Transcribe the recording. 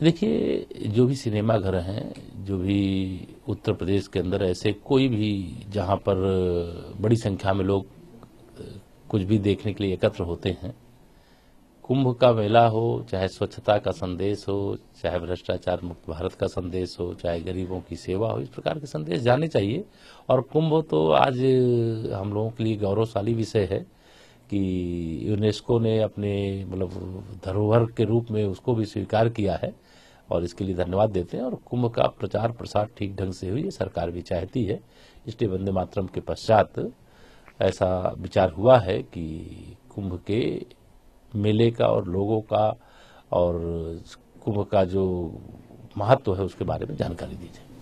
तो देखिए जो भी सिनेमाघर हैं जो भी उत्तर प्रदेश के अंदर ऐसे कोई भी जहां पर बड़ी संख्या में लोग कुछ भी देखने के लिए एकत्र होते हैं कुंभ का मेला हो चाहे स्वच्छता का संदेश हो चाहे भ्रष्टाचार मुक्त भारत का संदेश हो चाहे गरीबों की सेवा हो इस प्रकार के संदेश जाने चाहिए और कुंभ तो आज हम लोगों के लिए गौरवशाली विषय है कि यूनेस्को ने अपने मतलब धरोहर के रूप में उसको भी स्वीकार किया है और इसके लिए धन्यवाद देते हैं और कुंभ का प्रचार प्रसार ठीक ढंग से हुई सरकार भी चाहती है इसलिए वंदे मातरम के पश्चात ऐसा विचार हुआ है कि कुंभ के मेले का और लोगों का और कुंभ का जो महत्व है उसके बारे में जानकारी दी जाए